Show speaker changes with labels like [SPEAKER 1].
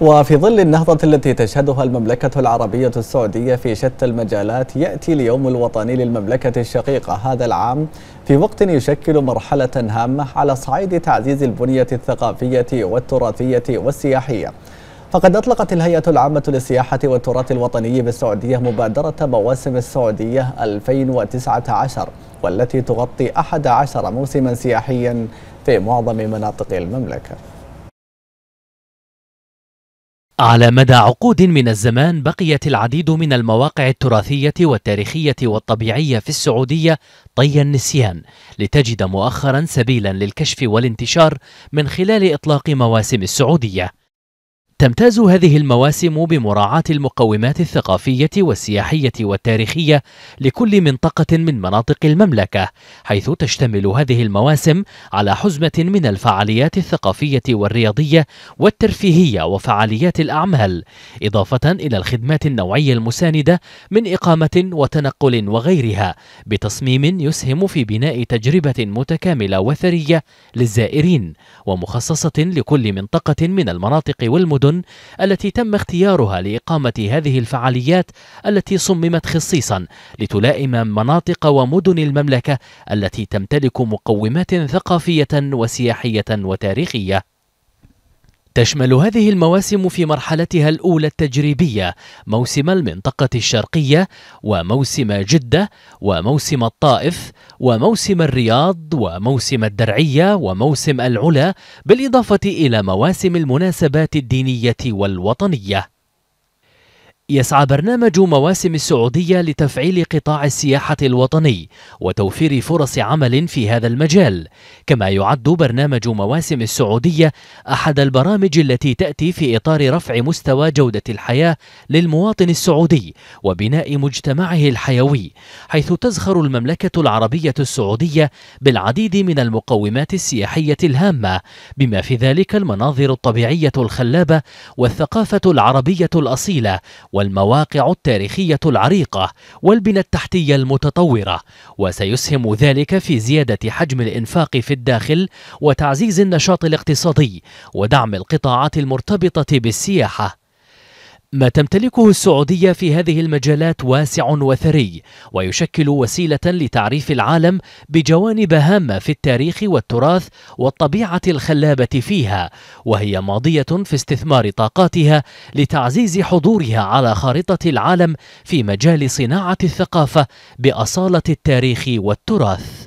[SPEAKER 1] وفي ظل النهضة التي تشهدها المملكة العربية السعودية في شتى المجالات يأتي اليوم الوطني للمملكة الشقيقة هذا العام في وقت يشكل مرحلة هامة على صعيد تعزيز البنية الثقافية والتراثية والسياحية فقد أطلقت الهيئة العامة للسياحة والتراث الوطني بالسعودية مبادرة مواسم السعودية 2019 والتي تغطي 11 موسما سياحيا في معظم مناطق المملكة
[SPEAKER 2] على مدى عقود من الزمان بقيت العديد من المواقع التراثية والتاريخية والطبيعية في السعودية طي النسيان لتجد مؤخرا سبيلا للكشف والانتشار من خلال إطلاق مواسم السعودية تمتاز هذه المواسم بمراعاة المقومات الثقافية والسياحية والتاريخية لكل منطقة من مناطق المملكة، حيث تشتمل هذه المواسم على حزمة من الفعاليات الثقافية والرياضية والترفيهية وفعاليات الأعمال، إضافة إلى الخدمات النوعية المساندة من إقامة وتنقل وغيرها، بتصميم يسهم في بناء تجربة متكاملة وثرية للزائرين، ومخصصة لكل منطقة من المناطق والمدن المدن التي تم اختيارها لإقامة هذه الفعاليات التي صممت خصيصا لتلائم مناطق ومدن المملكة التي تمتلك مقومات ثقافية وسياحية وتاريخية تشمل هذه المواسم في مرحلتها الأولى التجريبية موسم المنطقة الشرقية وموسم جدة وموسم الطائف وموسم الرياض وموسم الدرعية وموسم العلا بالإضافة إلى مواسم المناسبات الدينية والوطنية يسعى برنامج مواسم السعودية لتفعيل قطاع السياحة الوطني وتوفير فرص عمل في هذا المجال، كما يعد برنامج مواسم السعودية أحد البرامج التي تأتي في إطار رفع مستوى جودة الحياة للمواطن السعودي وبناء مجتمعه الحيوي، حيث تزخر المملكة العربية السعودية بالعديد من المقومات السياحية الهامة، بما في ذلك المناظر الطبيعية الخلابة والثقافة العربية الأصيلة والمواقع التاريخية العريقة والبنى التحتية المتطورة وسيسهم ذلك في زيادة حجم الإنفاق في الداخل وتعزيز النشاط الاقتصادي ودعم القطاعات المرتبطة بالسياحة ما تمتلكه السعودية في هذه المجالات واسع وثري ويشكل وسيلة لتعريف العالم بجوانب هامة في التاريخ والتراث والطبيعة الخلابة فيها وهي ماضية في استثمار طاقاتها لتعزيز حضورها على خارطة العالم في مجال صناعة الثقافة بأصالة التاريخ والتراث